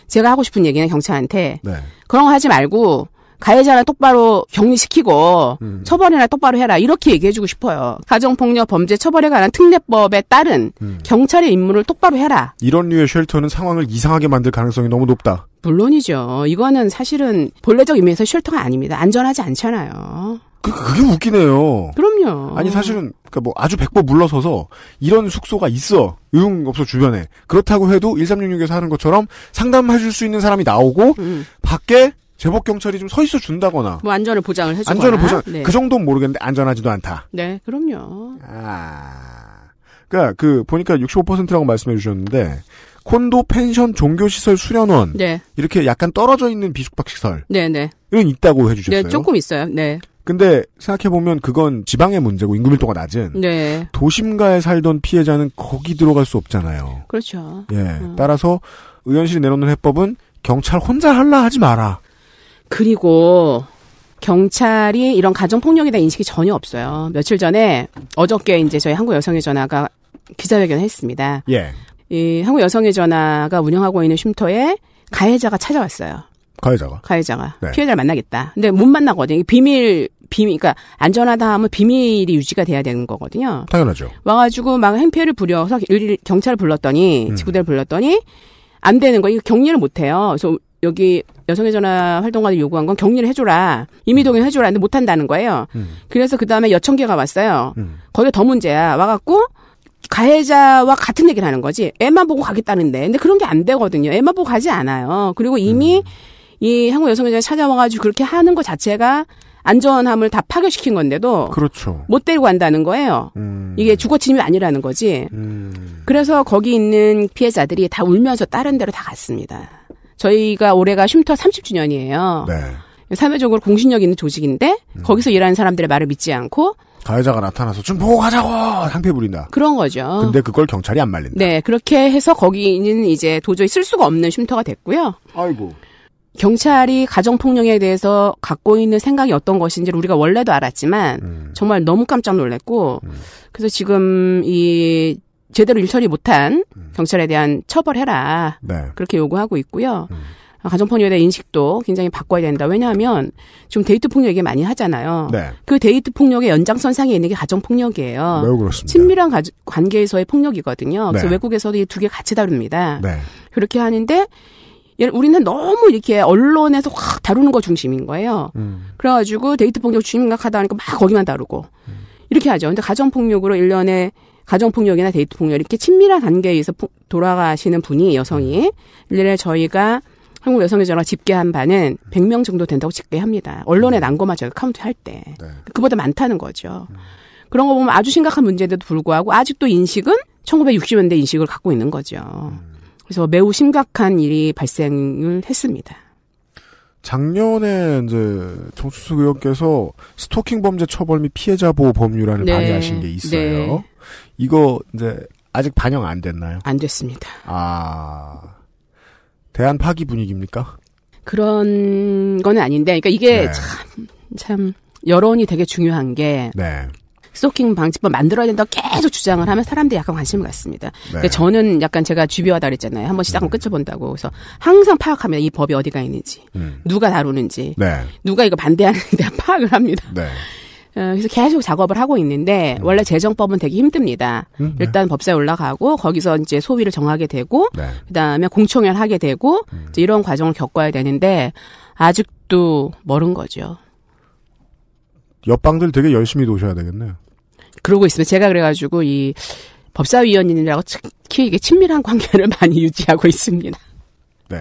제가 하고 싶은 얘기는 경찰한테 네. 그런 거 하지 말고 가해자를 똑바로 격리시키고 음. 처벌이나 똑바로 해라 이렇게 얘기해주고 싶어요. 가정폭력 범죄 처벌에 관한 특례법에 따른 음. 경찰의 임무를 똑바로 해라. 이런 류의 쉘터는 상황을 이상하게 만들 가능성이 너무 높다. 물론이죠. 이거는 사실은 본래적 의미에서 쉘터가 아닙니다. 안전하지 않잖아요. 그, 그게 웃기네요. 그럼요. 아니, 사실은, 그니까 뭐 아주 백보 물러서서 이런 숙소가 있어. 의용업소 주변에. 그렇다고 해도 1366에서 하는 것처럼 상담해줄 수 있는 사람이 나오고, 음. 밖에 제법 경찰이 좀 서 있어 준다거나 뭐 안전을 보장을 해주거나 안전을 보장 네. 그 정도는 모르겠는데 안전하지도 않다. 네, 그럼요. 아, 그러니까 그 보니까 65%라고 말씀해 주셨는데 콘도 펜션 종교시설 수련원 네. 이렇게 약간 떨어져 있는 비숙박 시설 네, 네. 이 있다고 해주셨어요. 네, 조금 있어요. 네. 근데 생각해보면 그건 지방의 문제고 임금 밀도가 낮은 네. 도심가에 살던 피해자는 거기 들어갈 수 없잖아요. 그렇죠. 예. 어. 따라서 의원실이 내놓는 해법은 경찰 혼자 할라 하지 마라. 그리고 경찰이 이런 가정폭력에 대한 인식이 전혀 없어요. 며칠 전에 어저께 이제 저희 한국 여성의 전화가 기자회견을 했습니다. 예. 이 한국 여성의 전화가 운영하고 있는 쉼터에 가해자가 찾아왔어요. 가해자가? 가해자가. 네. 피해자를 만나겠다. 근데 못 만나거든요. 비밀, 비밀, 그러니까 안전하다 하면 비밀이 유지가 돼야 되는 거거든요. 당연하죠. 와가지고 막 행패를 부려서 경찰을 불렀더니, 음. 지구대를 불렀더니, 안 되는 거예요. 이거 격리를 못 해요. 그래서 여기 여성의 전화 활동가들 요구한 건 격리를 해줘라. 임의동의 해줘라. 근데 못한다는 거예요. 음. 그래서 그 다음에 여청계가 왔어요. 음. 거기가 더 문제야. 와갖고 가해자와 같은 얘기를 하는 거지. 애만 보고 가겠다는데. 근데 그런 게 안 되거든요. 애만 보고 가지 않아요. 그리고 이미 음. 이 한국 여성의 전화 찾아와가지고 그렇게 하는 것 자체가 안전함을 다 파괴시킨 건데도 그렇죠. 못 데리고 간다는 거예요. 음. 이게 주거침입이 아니라는 거지. 음. 그래서 거기 있는 피해자들이 다 울면서 다른 데로 다 갔습니다. 저희가 올해가 쉼터 30주년이에요. 네. 사회적으로 공신력 있는 조직인데 음. 거기서 일하는 사람들의 말을 믿지 않고 가해자가 나타나서 좀 보고 가자고 상패 부린다. 그런 거죠. 근데 그걸 경찰이 안 말린다. 네, 그렇게 해서 거기는 이제 도저히 쓸 수가 없는 쉼터가 됐고요. 아이고. 경찰이 가정폭력에 대해서 갖고 있는 생각이 어떤 것인지 우리가 원래도 알았지만 음. 정말 너무 깜짝 놀랐고 음. 그래서 지금 이 제대로 일 처리 못한 음. 경찰에 대한 처벌해라. 네. 그렇게 요구하고 있고요. 음. 아, 가정폭력에 대한 인식도 굉장히 바꿔야 된다. 왜냐하면 지금 데이트 폭력 얘기 많이 하잖아요. 네. 그 데이트 폭력의 연장선상에 있는 게 가정폭력이에요. 매우 그렇습니다. 친밀한 가, 관계에서의 폭력이거든요. 그래서 네. 외국에서도 이 두 개 같이 다룹니다. 네. 그렇게 하는데 예, 우리는 너무 이렇게 언론에서 확 다루는 거 중심인 거예요. 음. 그래가지고 데이트 폭력 심각하다 하니까 막 거기만 다루고 음. 이렇게 하죠. 근데 가정폭력으로 1년에 가정폭력이나 데이트폭력 이렇게 친밀한 관계에 서 돌아가시는 분이 여성이 음. 일례 저희가 한국 여성의 전화 집계한 바는 100명 정도 된다고 집계합니다. 언론에 음. 난검하죠. 거만 카운트 할 때. 네. 그보다 많다는 거죠. 음. 그런 거 보면 아주 심각한 문제인데도 불구하고 아직도 인식은 1960년대 인식을 갖고 있는 거죠. 음. 그래서 매우 심각한 일이 발생을 했습니다. 작년에 이제 정수수 의원께서 스토킹 범죄 처벌 및 피해자 보호 법률안을 네. 발의하신 게 있어요. 네. 이거 이제 아직 반영 안 됐나요? 안 됐습니다. 아 대한 파기 분위기입니까? 그런 건 아닌데, 그러니까 이게 네. 참, 참, 여론이 되게 중요한 게, 네. 스토킹 방지법 만들어야 된다고 계속 주장을 하면 사람들이 약간 관심을 갖습니다. 네. 근데 그러니까 저는 약간 제가 주비하다 그랬잖아요. 한번 시작하면 음. 끝을본다고. 그래서 항상 파악하면 이 법이 어디가 있는지, 음. 누가 다루는지, 네. 누가 이거 반대하는지 파악을 합니다. 네. 어, 그래서 계속 작업을 하고 있는데 음. 원래 재정법은 되게 힘듭니다. 음, 네. 일단 법사에 올라가고 거기서 이제 소위를 정하게 되고 네. 그다음에 공청회를 하게 되고 음. 이제 이런 과정을 겪어야 되는데 아직도 멀은 거죠. 옆방들 되게 열심히 도셔야 되겠네요. 그러고 있습니다 제가 그래가지고 이 법사위원님이라고 특히 이게 친밀한 관계를 많이 유지하고 있습니다. 네.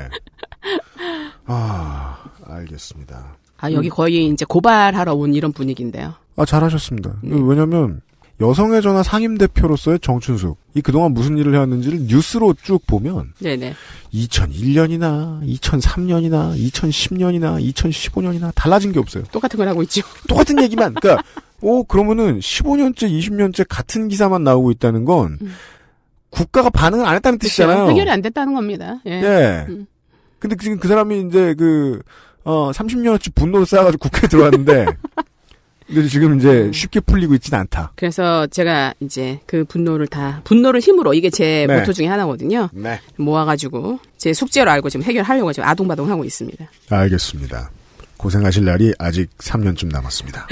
아 아, 알겠습니다. 아, 여기 거의 이제 고발하러 온 이런 분위기인데요. 아, 잘하셨습니다. 네. 왜냐면, 여성의 전화 상임 대표로서의 정춘숙이 그동안 무슨 일을 해왔는지를 뉴스로 쭉 보면 네네. 2001년이나 2003년이나 2010년이나 2015년이나 달라진 게 없어요. 똑같은 걸 하고 있죠. 똑같은 얘기만. 그니까오 그러면은 15년째 20년째 같은 기사만 나오고 있다는 건 음. 국가가 반응을 안 했다는 뜻이잖아요. 그쵸? 해결이 안 됐다는 겁니다. 예. 예. 음. 근데 지금 그 사람이 이제 그어 30년어치 분노를 쌓아가지고 국회에 들어왔는데 근데 지금 이제 음. 쉽게 풀리고 있진 않다. 그래서 제가 이제 그 분노를 다 분노를 힘으로 이게 제 네. 모토 중에 하나거든요. 네. 모아가지고 제 숙제로 알고 지금 해결하려고 지금 아동바동 하고 있습니다. 알겠습니다. 고생하실 날이 아직 3년쯤 남았습니다.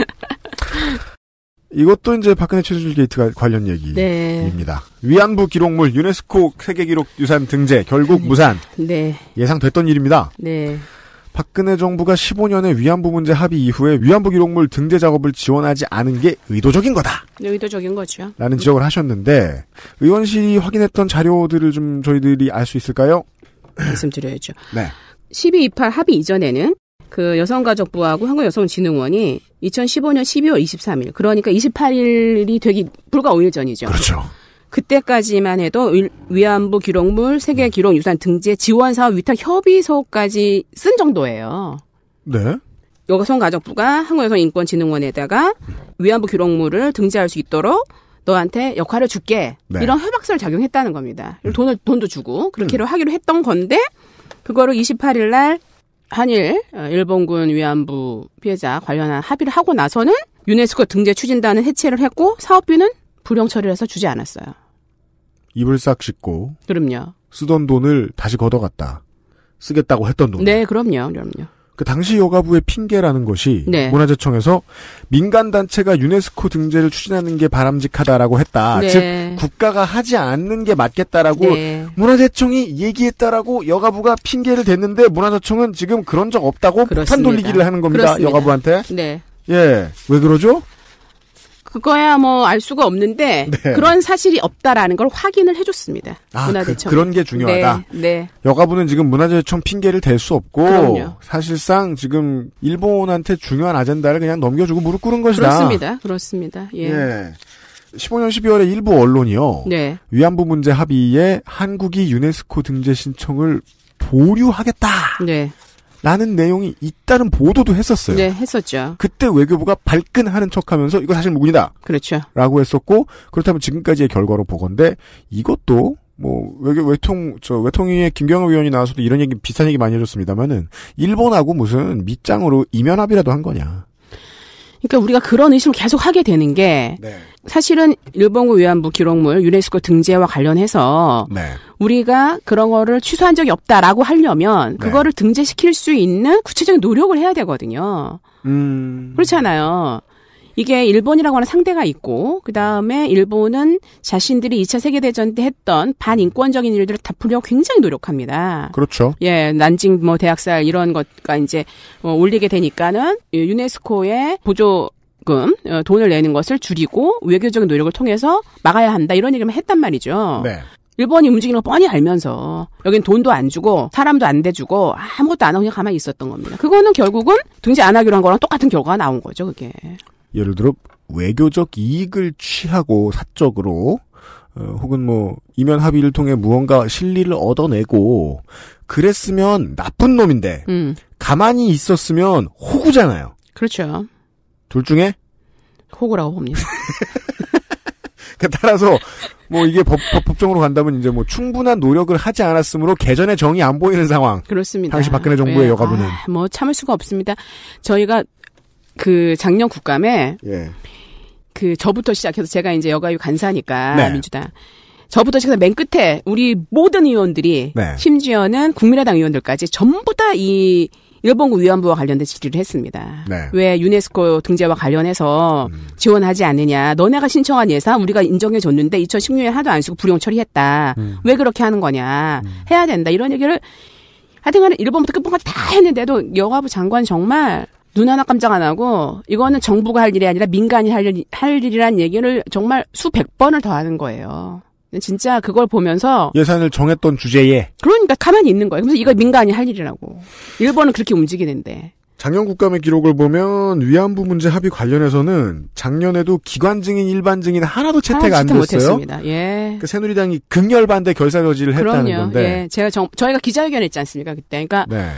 이것도 이제 박근혜 최순실 게이트 관련 네. 얘기입니다. 네. 위안부 기록물 유네스코 세계기록 유산 등재 결국 무산. 네. 예상됐던 일입니다. 네. 박근혜 정부가 15년의 위안부 문제 합의 이후에 위안부 기록물 등재 작업을 지원하지 않은 게 의도적인 거다. 네, 의도적인 거죠. 라는 지적을 하셨는데 의원실이 확인했던 자료들을 좀 저희들이 알 수 있을까요? 말씀드려야죠. 네. 12.28 합의 이전에는 그 여성가족부하고 한국여성진흥원이 2015년 12월 23일, 그러니까 28일이 되기 불과 5일 전이죠. 그렇죠. 그때까지만 해도 위안부 기록물, 세계 기록 유산 등재 지원 사업 위탁 협의서까지 쓴 정도예요. 네. 여성가족부가 한국여성인권진흥원에다가 위안부 기록물을 등재할 수 있도록 너한테 역할을 줄게 네. 이런 협약서를 작용했다는 겁니다. 음. 돈을 돈도 주고 그렇게를 음. 하기로 했던 건데 그거를 28일 날 한일 어, 일본군 위안부 피해자 관련한 합의를 하고 나서는 유네스코 등재 추진단은 해체를 했고 사업비는 불용 처리를 해서 주지 않았어요. 입을 싹 씻고. 그럼요. 쓰던 돈을 다시 걷어갔다. 쓰겠다고 했던 돈. 네, 그럼요, 그럼요. 그 당시 여가부의 핑계라는 것이 네. 문화재청에서 민간 단체가 유네스코 등재를 추진하는 게 바람직하다라고 했다. 네. 즉 국가가 하지 않는 게 맞겠다라고 네. 문화재청이 얘기했다라고 여가부가 핑계를 댔는데 문화재청은 지금 그런 적 없다고 그렇 돌리기를 하는 겁니다. 그렇습니다. 여가부한테. 네. 예. 왜 그러죠? 그거야 뭐 알 수가 없는데 네. 그런 사실이 없다라는 걸 확인을 해줬습니다. 아, 그 문화재청 그, 그런 게 중요하다. 네, 네. 여가부는 지금 문화재청 핑계를 댈 수 없고 그럼요. 사실상 지금 일본한테 중요한 아젠다를 그냥 넘겨주고 무릎 꿇은 것이다. 그렇습니다. 그렇습니다. 예. 예. 15년 12월에 일부 언론이요. 네. 위안부 문제 합의에 한국이 유네스코 등재 신청을 보류하겠다. 네. 라는 내용이 있다는 보도도 했었어요. 네, 했었죠. 그때 외교부가 발끈하는 척하면서 이거 사실 무근이다. 그렇죠. 라고 했었고 그렇다면 지금까지의 결과로 보건데 이것도 뭐 외교 외통 저 외통위의 김경호 의원이 나와서도 이런 얘기 비슷한 얘기 많이 해줬습니다만은 일본하고 무슨 밑장으로 이면합이라도한 거냐. 그러니까 우리가 그런 의심을 계속 하게 되는 게 네. 사실은 일본군 위안부 기록물 유네스코 등재와 관련해서 네. 우리가 그런 거를 취소한 적이 없다라고 하려면 네. 그거를 등재시킬 수 있는 구체적인 노력을 해야 되거든요. 음... 그렇잖아요. 이게 일본이라고 하는 상대가 있고 그 다음에 일본은 자신들이 2차 세계 대전 때 했던 반인권적인 일들을 다풀려 굉장히 노력합니다. 그렇죠. 예, 난징 뭐 대학살 이런 것과 이제 어 올리게 되니까는 유네스코의 보조 금 어, 돈을 내는 것을 줄이고 외교적인 노력을 통해서 막아야 한다 이런 얘기를 했단 말이죠. 네. 일본이 움직이는 걸 뻔히 알면서 여긴 돈도 안 주고 사람도 안 대주고 아무것도 안 하고 그냥 가만히 있었던 겁니다. 그거는 결국은 등재 안 하기로 한 거랑 똑같은 결과가 나온 거죠, 그게. 예를 들어 외교적 이익을 취하고 사적으로 어, 혹은 뭐 이면 합의를 통해 무언가 실리를 얻어내고 그랬으면 나쁜 놈인데 음. 가만히 있었으면 호구잖아요. 그렇죠. 둘 중에 호구라고 봅니다. 그러니까 따라서 뭐 이게 법, 법 정으로 간다면 이제 뭐 충분한 노력을 하지 않았으므로 개전의 정이 안 보이는 상황. 그렇습니다. 당시 박근혜 정부의 네. 여가부는 아, 뭐 참을 수가 없습니다. 저희가 그 작년 국감에 예. 그 저부터 시작해서 제가 이제 여가위 간사니까 네. 민주당 저부터 시작해서 맨 끝에 우리 모든 의원들이 네. 심지어는 국민의당 의원들까지 전부 다 이 일본군 위안부와 관련된 질의를 했습니다. 네. 왜 유네스코 등재와 관련해서 음. 지원하지 않느냐. 너네가 신청한 예산 우리가 인정해 줬는데 2016년에 하도 안 쓰고 불용 처리했다. 음. 왜 그렇게 하는 거냐. 음. 해야 된다. 이런 얘기를 하여튼간에 일본부터 끝까지 다 했는데도 여가부 장관 정말 눈 하나 깜짝 안 하고 이거는 정부가 할 일이 아니라 민간이 할, 일, 할 일이란 얘기를 정말 수백 번을 더 하는 거예요. 진짜 그걸 보면서 예산을 정했던 주제에 그러니까 가만히 있는 거예요. 그래서 이거 민간이 할 일이라고. 일본은 그렇게 움직이는데. 작년 국감의 기록을 보면 위안부 문제 합의 관련해서는 작년에도 기관 증인 일반 증인 하나도 채택 안 됐어요. 예. 그 새누리당이 극렬 반대 결사 저지를 했다는 그럼요. 건데. 예. 제가 정, 저희가 기자회견 했지 않습니까 그때. 그러니까 네.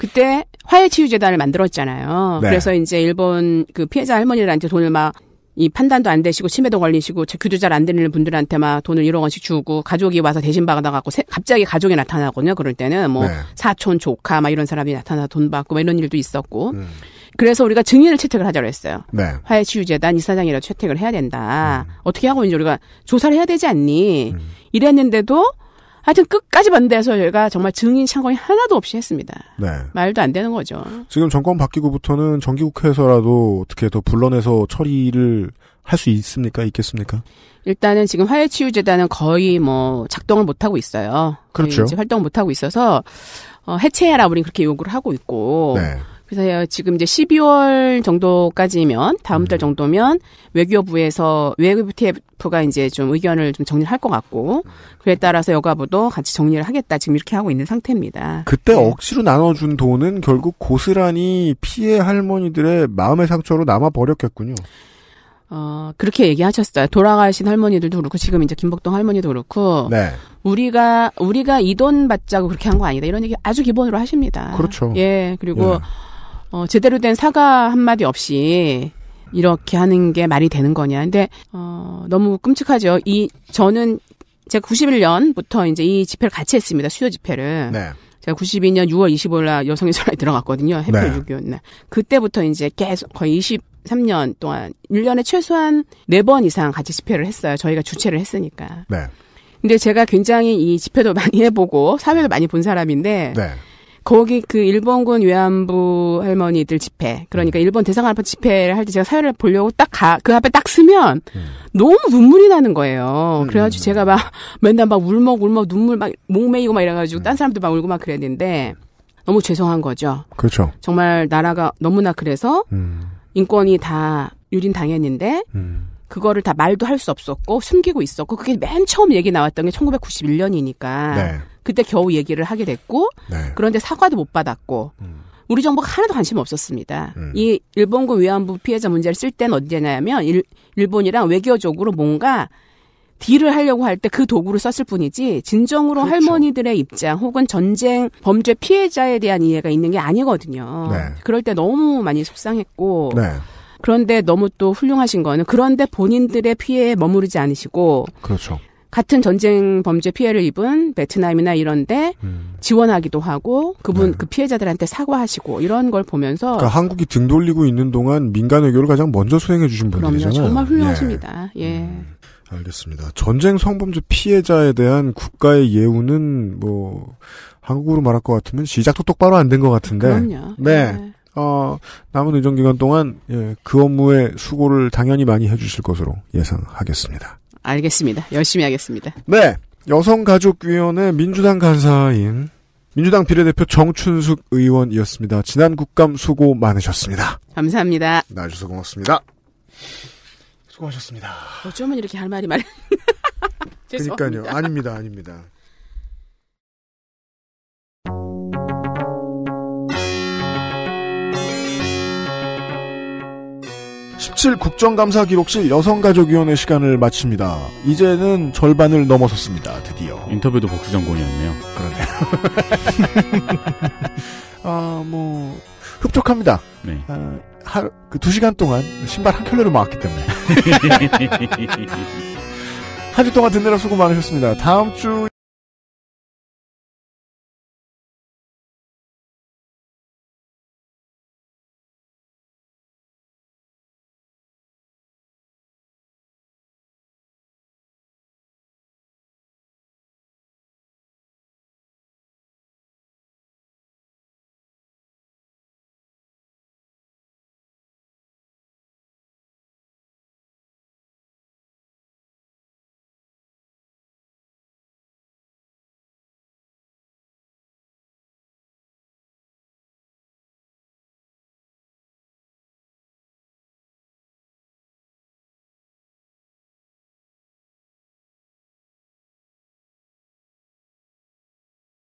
그때 화해치유재단을 만들었잖아요. 네. 그래서 이제 일본 그 피해자 할머니들한테 돈을 막 이 판단도 안 되시고 치매도 걸리시고 규도 잘 안 되는 분들한테 막 돈을 1억 원씩 주고 가족이 와서 대신 받아갖고 갑자기 가족이 나타나거든요. 그럴 때는 뭐 네. 사촌 조카 막 이런 사람이 나타나 돈 받고 막 이런 일도 있었고. 음. 그래서 우리가 증인을 채택을 하자고 했어요. 네. 화해치유재단 이사장이라도 채택을 해야 된다. 음. 어떻게 하고 있는지 우리가 조사를 해야 되지 않니? 음. 이랬는데도 하여튼 끝까지 반대해서 저희가 정말 증인 창건이 하나도 없이 했습니다. 네. 말도 안 되는 거죠. 지금 정권 바뀌고부터는 정기국회에서라도 어떻게 더 불러내서 처리를 할 수 있습니까? 있겠습니까? 일단은 지금 화해치유재단은 거의 뭐 작동을 못 하고 있어요. 그렇죠. 활동 못 하고 있어서 어, 해체해라 우린 그렇게 요구를 하고 있고 네. 그래서 지금 이제 12월 정도까지면 다음 달 음. 정도면 외교부에서 외교부TF가 이제 좀 의견을 좀 정리할 것 같고 그에 따라서 여가부도 같이 정리를 하겠다 지금 이렇게 하고 있는 상태입니다. 그때 네. 억지로 나눠준 돈은 결국 고스란히 피해 할머니들의 마음의 상처로 남아 버렸겠군요. 어, 그렇게 얘기하셨어요. 돌아가신 할머니들도 그렇고, 지금 이제 김복동 할머니도 그렇고, 네. 우리가, 우리가 이 돈 받자고 그렇게 한 거 아니다. 이런 얘기 아주 기본으로 하십니다. 그렇죠. 예, 그리고, 예. 어, 제대로 된 사과 한마디 없이 이렇게 하는 게 말이 되는 거냐. 근데, 어, 너무 끔찍하죠. 이, 저는 제가 91년부터 이제 이 집회를 같이 했습니다. 수요 집회를. 네. 제가 92년 6월 25일 날 여성의 전화에 들어갔거든요. 해피 네. 6.25 날. 그때부터 이제 계속 거의 23년 동안 1년에 최소한 4번 이상 같이 집회를 했어요. 저희가 주최를 했으니까. 네. 근데 제가 굉장히 이 집회도 많이 해보고 사회도 많이 본 사람인데 네. 거기 그 일본군 외안부 할머니들 집회 그러니까 음. 일본 대상 아파트 집회를 할 때 제가 사연을 보려고 딱 가 그 앞에 딱 쓰면 음. 너무 눈물이 나는 거예요. 음. 그래가지고 제가 막 맨날 막 울먹 울먹 눈물 막 목매이고 막 이래가지고 음. 딴 사람들 막 울고 막 그랬는데 너무 죄송한 거죠. 그렇죠. 정말 나라가 너무나 그래서 인권이 다 유린 당했는데. 그거를 다 말도 할 수 없었고 숨기고 있었고 그게 맨 처음 얘기 나왔던 게 1991년이니까 네. 그때 겨우 얘기를 하게 됐고 네. 그런데 사과도 못 받았고 음. 우리 정부가 하나도 관심 없었습니다. 음. 이 일본군 위안부 피해자 문제를 쓸땐는 언제냐면 일, 일본이랑 외교적으로 뭔가 딜을 하려고 할 때 그 도구를 썼을 뿐이지 진정으로 그렇죠. 할머니들의 입장 혹은 전쟁 범죄 피해자에 대한 이해가 있는 게 아니거든요. 네. 그럴 때 너무 많이 속상했고 네. 그런데 너무 또 훌륭하신 거는 그런데 본인들의 피해에 머무르지 않으시고 그렇죠. 같은 전쟁 범죄 피해를 입은 베트남이나 이런데 음. 지원하기도 하고 그분 네. 그 피해자들한테 사과하시고 이런 걸 보면서 그러니까 한국이 등 돌리고 있는 동안 민간 외교를 가장 먼저 수행해 주신 분이잖아요 그럼요, 정말 예. 훌륭하십니다. 예. 예. 음, 알겠습니다. 전쟁 성범죄 피해자에 대한 국가의 예우는 뭐 한국으로 말할 것 같으면 시작도 똑바로 안 된 것 같은데. 그럼요. 네. 예. 어, 남은 의정 기간 동안 예, 그 업무에 수고를 당연히 많이 해주실 것으로 예상하겠습니다. 알겠습니다. 열심히 하겠습니다. 네. 여성가족위원회 민주당 간사인 민주당 비례대표 정춘숙 의원이었습니다. 지난 국감 수고 많으셨습니다. 감사합니다. 나와주셔서 고맙습니다. 수고하셨습니다. 어쩌면 이렇게 할 말이 많. 그러니까요. 아닙니다. 아닙니다. 2 0 7 국정감사 기록실 여성가족위원회 시간을 마칩니다. 이제는 절반을 넘어섰습니다. 드디어. 인터뷰도 복수전공이었네요. 그러네요. 아, 뭐, 흡족합니다. 네. 아, 하루, 그두 시간 동안 신발 한 켤레로 막았기 때문에. 한 주 동안 듣느라 수고 많으셨습니다. 다음 주